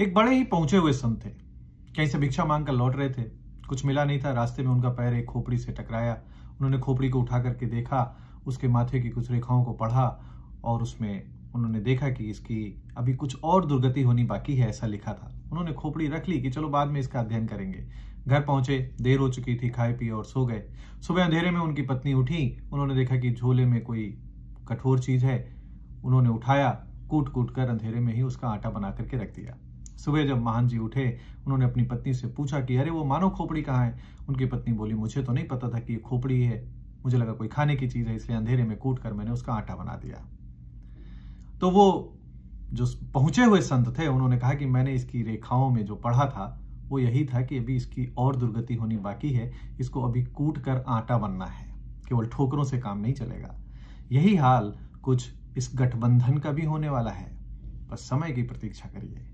एक बड़े ही पहुंचे हुए संत थे कहीं से भिक्षा मांग कर लौट रहे थे कुछ मिला नहीं था रास्ते में उनका पैर एक खोपड़ी से टकराया उन्होंने खोपड़ी को उठा करके देखा उसके माथे की कुछ रेखाओं को पढ़ा और उसमें उन्होंने देखा कि इसकी अभी कुछ और दुर्गति होनी बाकी है ऐसा लिखा था उन्होंने खोपड़ी रख ली कि चलो बाद में इसका अध्ययन करेंगे घर पहुंचे देर हो चुकी थी खाए पिए और सो गए सुबह अंधेरे में उनकी पत्नी उठी उन्होंने देखा कि झोले में कोई कठोर चीज है उन्होंने उठाया कूट कूट कर अंधेरे में ही उसका आटा बना करके रख दिया सुबह जब महान जी उठे उन्होंने अपनी पत्नी से पूछा कि अरे वो मानो खोपड़ी कहाँ है उनकी पत्नी बोली मुझे तो नहीं पता था कि ये खोपड़ी है मुझे लगा कोई खाने की चीज़ है इसलिए अंधेरे में कूट कर मैंने उसका आटा बना दिया तो वो जो पहुंचे हुए संत थे उन्होंने कहा कि मैंने इसकी रेखाओं में जो पढ़ा था वो यही था कि अभी इसकी और दुर्गति होनी बाकी है इसको अभी कूट कर आटा बनना है केवल ठोकरों से काम नहीं चलेगा यही हाल कुछ इस गठबंधन का भी होने वाला है बस समय की प्रतीक्षा करिए